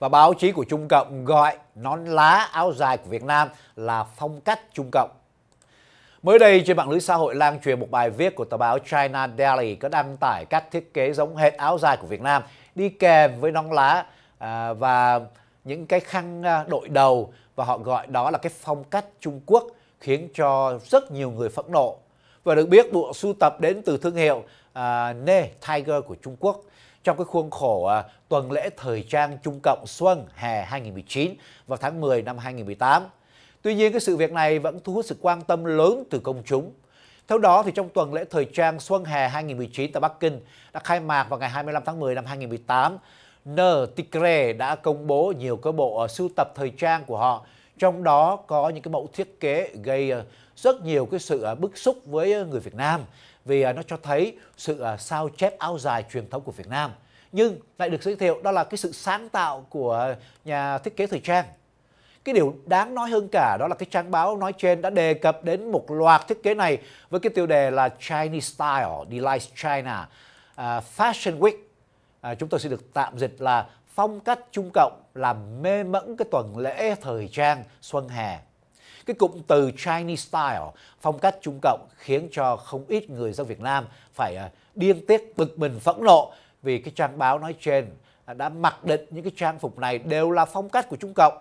và báo chí của Trung Cộng gọi nón lá áo dài của Việt Nam là phong cách Trung Cộng. Mới đây trên mạng lưới xã hội lan truyền một bài viết của tờ báo China Daily có đăng tải các thiết kế giống hệt áo dài của Việt Nam đi kèm với nón lá à, và những cái khăn à, đội đầu và họ gọi đó là cái phong cách Trung Quốc khiến cho rất nhiều người phẫn nộ. Và được biết bộ sưu tập đến từ thương hiệu à, Ne Tiger của Trung Quốc trong cái khuôn khổ à, tuần lễ thời trang Trung Cộng Xuân hè 2019 vào tháng 10 năm 2018. Tuy nhiên, cái sự việc này vẫn thu hút sự quan tâm lớn từ công chúng. Theo đó, thì trong tuần lễ thời trang Xuân hè 2019 tại Bắc Kinh đã khai mạc vào ngày 25 tháng 10 năm 2018, Nơ Tigre đã công bố nhiều cơ bộ à, sưu tập thời trang của họ, trong đó có những cái mẫu thiết kế gây à, rất nhiều cái sự bức xúc với người Việt Nam vì à, nó cho thấy sự à, sao chép áo dài truyền thống của Việt Nam. Nhưng lại được giới thiệu đó là cái sự sáng tạo của nhà thiết kế thời trang. Cái điều đáng nói hơn cả đó là cái trang báo nói trên đã đề cập đến một loạt thiết kế này với cái tiêu đề là Chinese Style Delights China à, Fashion Week. chúng tôi sẽ được tạm dịch là phong cách Trung Cộng làm mê mẫn cái tuần lễ thời trang xuân hè cái cụm từ Chinese style, phong cách Trung Cộng khiến cho không ít người dân Việt Nam phải à, điên tiết bực mình phẫn nộ vì cái trang báo nói trên đã mặc định những cái trang phục này đều là phong cách của Trung Cộng.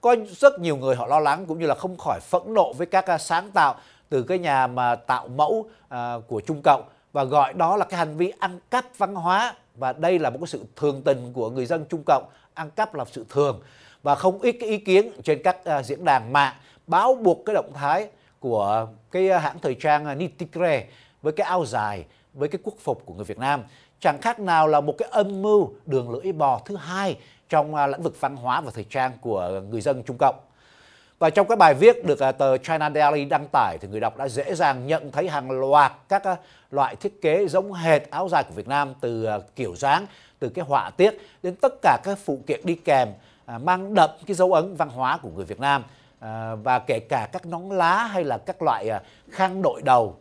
Có rất nhiều người họ lo lắng cũng như là không khỏi phẫn nộ với các à, sáng tạo từ cái nhà mà tạo mẫu à, của Trung Cộng và gọi đó là cái hành vi ăn cắp văn hóa và đây là một cái sự thường tình của người dân Trung Cộng ăn cắp là sự thường và không ít cái ý kiến trên các diễn đàn mạng báo buộc cái động thái của cái à, hãng thời trang à, Nitikre với cái áo dài, với cái quốc phục của người Việt Nam chẳng khác nào là một cái âm mưu đường lưỡi bò thứ hai trong à, lĩnh vực văn hóa và thời trang của người dân Trung Cộng. Và trong các bài viết được tờ China Daily đăng tải thì người đọc đã dễ dàng nhận thấy hàng loạt các loại thiết kế giống hệt áo dài của Việt Nam từ kiểu dáng, từ cái họa tiết đến tất cả các phụ kiện đi kèm mang đậm cái dấu ấn văn hóa của người Việt Nam À, và kể cả các nón lá hay là các loại à, khăn đội đầu.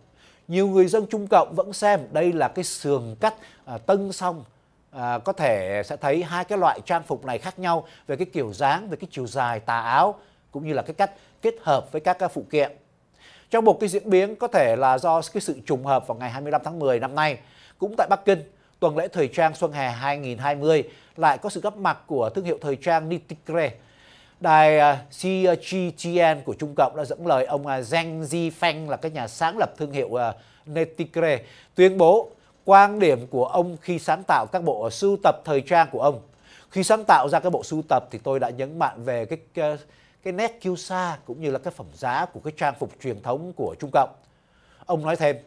Nhiều người dân Trung Cộng vẫn xem đây là cái sườn cắt à, tân song à, có thể sẽ thấy hai cái loại trang phục này khác nhau về cái kiểu dáng, về cái chiều dài tà áo cũng như là cái cách kết hợp với các phụ kiện. Trong một cái diễn biến có thể là do cái sự trùng hợp vào ngày 25 tháng 10 năm nay, cũng tại Bắc Kinh, tuần lễ thời trang xuân hè 2020 lại có sự góp mặt của thương hiệu thời trang Nitikre, Đài à, CGTN của Trung Cộng đã dẫn lời ông à, Zhang Zifeng là cái nhà sáng lập thương hiệu à, Netigre tuyên bố quan điểm của ông khi sáng tạo các bộ sưu tập thời trang của ông. Khi sáng tạo ra các bộ sưu tập thì tôi đã nhấn mạnh về cái cái, cái nét kiêu sa cũng như là cái phẩm giá của cái trang phục truyền thống của Trung Cộng. Ông nói thêm,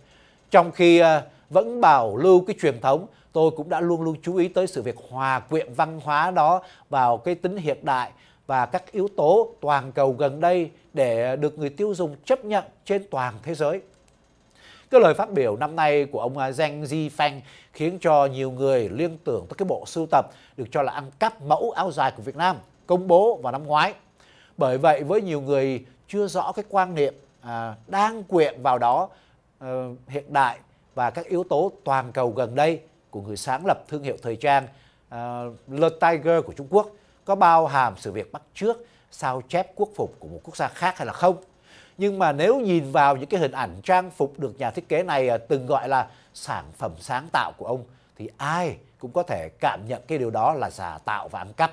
trong khi vẫn bảo lưu cái truyền thống, tôi cũng đã luôn luôn chú ý tới sự việc hòa quyện văn hóa đó vào cái tính hiện đại và các yếu tố toàn cầu gần đây để được người tiêu dùng chấp nhận trên toàn thế giới. Cái lời phát biểu năm nay của ông Zhang Zifeng khiến cho nhiều người liên tưởng tới cái bộ sưu tập được cho là ăn cắp mẫu áo dài của Việt Nam công bố vào năm ngoái. Bởi vậy với nhiều người chưa rõ cái quan niệm à, đang quyện vào đó à, hiện đại và các yếu tố toàn cầu gần đây của người sáng lập thương hiệu thời trang à, Le Tiger của Trung Quốc có bao hàm sự việc bắt trước sao chép quốc phục của một quốc gia khác hay là không nhưng mà nếu nhìn vào những cái hình ảnh trang phục được nhà thiết kế này à, từng gọi là sản phẩm sáng tạo của ông thì ai cũng có thể cảm nhận cái điều đó là giả tạo và ăn cắp.